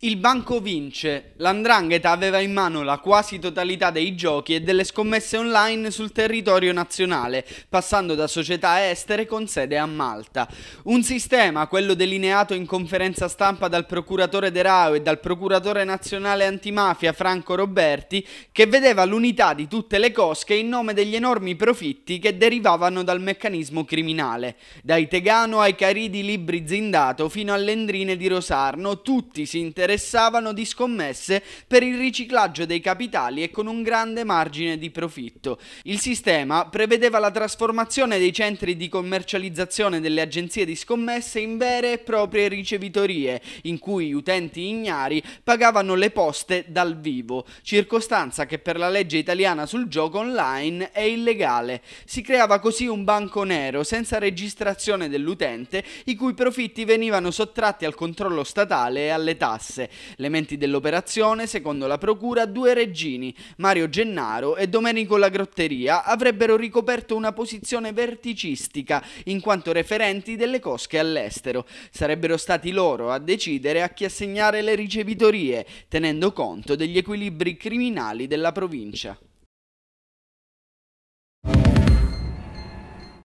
Il banco vince. L'andrangheta aveva in mano la quasi totalità dei giochi e delle scommesse online sul territorio nazionale, passando da società estere con sede a Malta. Un sistema, quello delineato in conferenza stampa dal procuratore De Rao e dal procuratore nazionale antimafia Franco Roberti, che vedeva l'unità di tutte le cosche in nome degli enormi profitti che derivavano dal meccanismo criminale. Dai Tegano ai Caridi Libri Zindato fino all'Endrine di Rosarno, tutti si interessavano interessavano di scommesse per il riciclaggio dei capitali e con un grande margine di profitto. Il sistema prevedeva la trasformazione dei centri di commercializzazione delle agenzie di scommesse in vere e proprie ricevitorie, in cui utenti ignari pagavano le poste dal vivo, circostanza che per la legge italiana sul gioco online è illegale. Si creava così un banco nero senza registrazione dell'utente, i cui profitti venivano sottratti al controllo statale e alle tasse. Firenze. Le menti dell'operazione, secondo la procura, due reggini, Mario Gennaro e Domenico Lagrotteria, avrebbero ricoperto una posizione verticistica in quanto referenti delle cosche all'estero. Sarebbero stati loro a decidere a chi assegnare le ricevitorie, tenendo conto degli equilibri criminali della provincia.